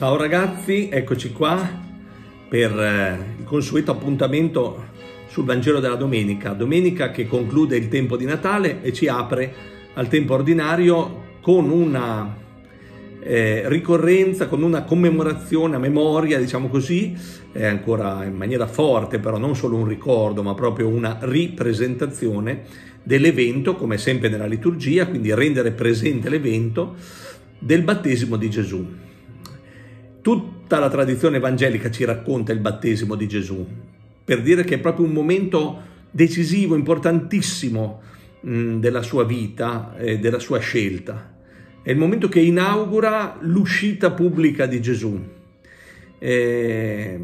Ciao ragazzi, eccoci qua per eh, il consueto appuntamento sul Vangelo della domenica, domenica che conclude il tempo di Natale e ci apre al tempo ordinario con una eh, ricorrenza, con una commemorazione a memoria, diciamo così, eh, ancora in maniera forte, però non solo un ricordo, ma proprio una ripresentazione dell'evento, come sempre nella liturgia, quindi rendere presente l'evento del battesimo di Gesù Tutta la tradizione evangelica ci racconta il battesimo di Gesù, per dire che è proprio un momento decisivo, importantissimo mm, della sua vita e della sua scelta. È il momento che inaugura l'uscita pubblica di Gesù. Eh,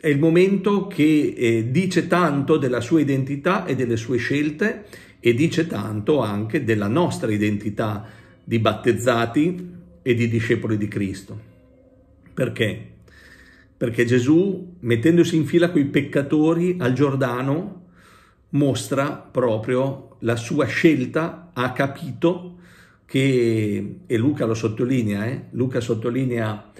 è il momento che eh, dice tanto della sua identità e delle sue scelte e dice tanto anche della nostra identità di battezzati e di discepoli di Cristo. Perché? Perché Gesù, mettendosi in fila coi peccatori al Giordano, mostra proprio la sua scelta, ha capito che, e Luca lo sottolinea, eh? Luca sottolinea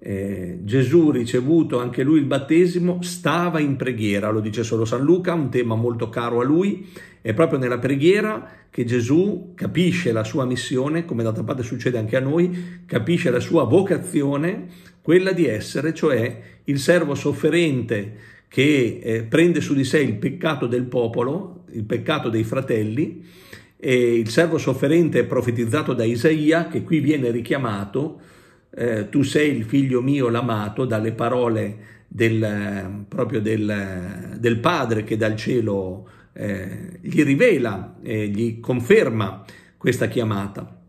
eh, Gesù ricevuto anche lui il battesimo stava in preghiera, lo dice solo San Luca, un tema molto caro a lui è proprio nella preghiera che Gesù capisce la sua missione, come d'altra parte succede anche a noi, capisce la sua vocazione, quella di essere, cioè il servo sofferente che eh, prende su di sé il peccato del popolo, il peccato dei fratelli, e il servo sofferente profetizzato da Isaia, che qui viene richiamato, eh, tu sei il figlio mio l'amato, dalle parole del, eh, proprio del, eh, del padre che dal cielo eh, gli rivela, eh, gli conferma questa chiamata.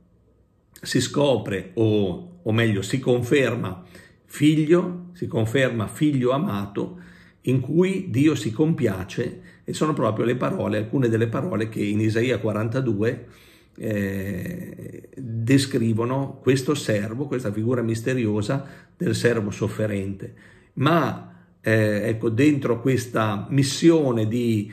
Si scopre, o, o meglio, si conferma figlio, si conferma figlio amato, in cui Dio si compiace e sono proprio le parole, alcune delle parole che in Isaia 42 eh, descrivono questo servo, questa figura misteriosa del servo sofferente. Ma eh, ecco, dentro questa missione di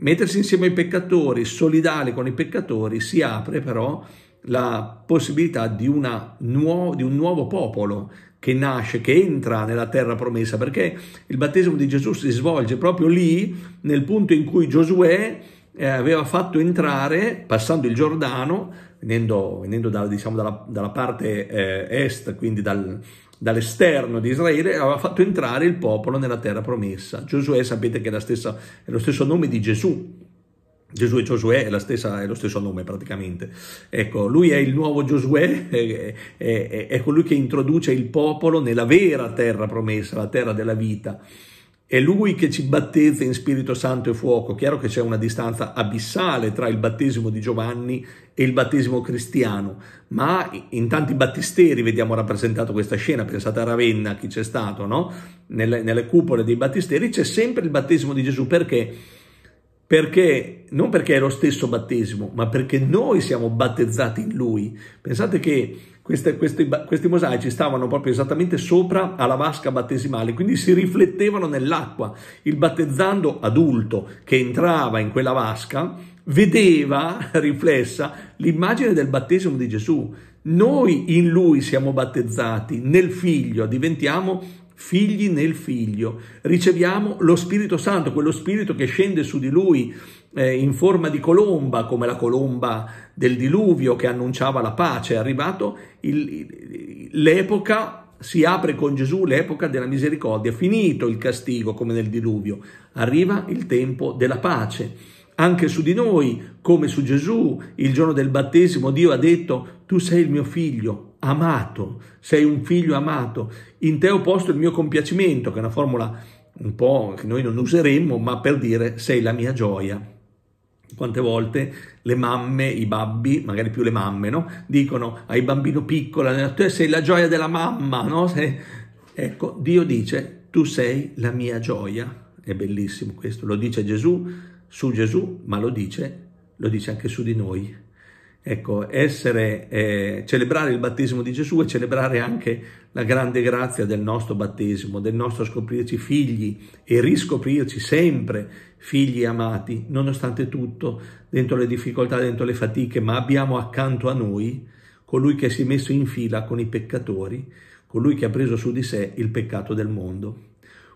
Mettersi insieme ai peccatori, solidale con i peccatori, si apre però la possibilità di, nuo- di, un nuovo popolo che nasce, che entra nella terra promessa, perché il battesimo di Gesù si svolge proprio lì, nel punto in cui Giosuè eh, aveva fatto entrare, passando il Giordano, venendo, venendo da, diciamo, dalla, dalla, parte eh, est, quindi dal, dall'esterno di Israele, aveva fatto entrare il popolo nella terra promessa. Giosuè sapete che è, stessa, è lo stesso nome di Gesù, Gesù e Giosuè è, stessa, è, lo stesso nome praticamente. Ecco, lui è il nuovo Giosuè, è, è, è, colui che introduce il popolo nella vera terra promessa, la terra della vita. È Lui che ci battezza in Spirito Santo e fuoco. Chiaro che c'è una distanza abissale tra il battesimo di Giovanni e il battesimo cristiano, ma in tanti battisteri vediamo rappresentato questa scena. Pensate a Ravenna, chi c'è stato, no? Nelle, nelle cupole dei battisteri c'è sempre il battesimo di Gesù. Perché? Perché non perché è lo stesso battesimo, ma perché noi siamo battezzati in Lui. Pensate che queste, questi, questi mosaici stavano proprio esattamente sopra alla vasca battesimale, quindi si riflettevano nell'acqua. Il battezzando adulto che entrava in quella vasca vedeva riflessa l'immagine del battesimo di Gesù. Noi in lui siamo battezzati, nel figlio diventiamo figli nel figlio, riceviamo lo Spirito Santo, quello Spirito che scende su di lui eh, in forma di colomba, come la colomba del diluvio che annunciava la pace. È arrivato il, l'epoca si apre con Gesù l'epoca della misericordia, finito il castigo come nel diluvio, arriva il tempo della pace. Anche su di noi, come su Gesù, il giorno del battesimo, Dio ha detto, tu sei il mio figlio, amato, sei un figlio amato, in te ho posto il mio compiacimento, che è una formula un po' che noi non useremmo, ma per dire sei la mia gioia. Quante volte le mamme, i babbi, magari più le mamme, no? dicono ai bambino piccolo, tu sei la gioia della mamma, no? sei... Ecco, Dio dice, tu sei la mia gioia. È bellissimo questo, lo dice Gesù su Gesù, ma lo dice, lo dice anche su di noi. Ecco, essere, eh, celebrare il battesimo di Gesù e celebrare anche la grande grazia del nostro battesimo, del nostro scoprirci figli e riscoprirci sempre figli amati, nonostante tutto, dentro le difficoltà, dentro le fatiche, ma abbiamo accanto a noi colui che si è messo in fila con i peccatori, colui che ha preso su di sé il peccato del mondo.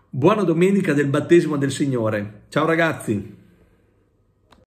Buona domenica del battesimo del Signore. Ciao ragazzi!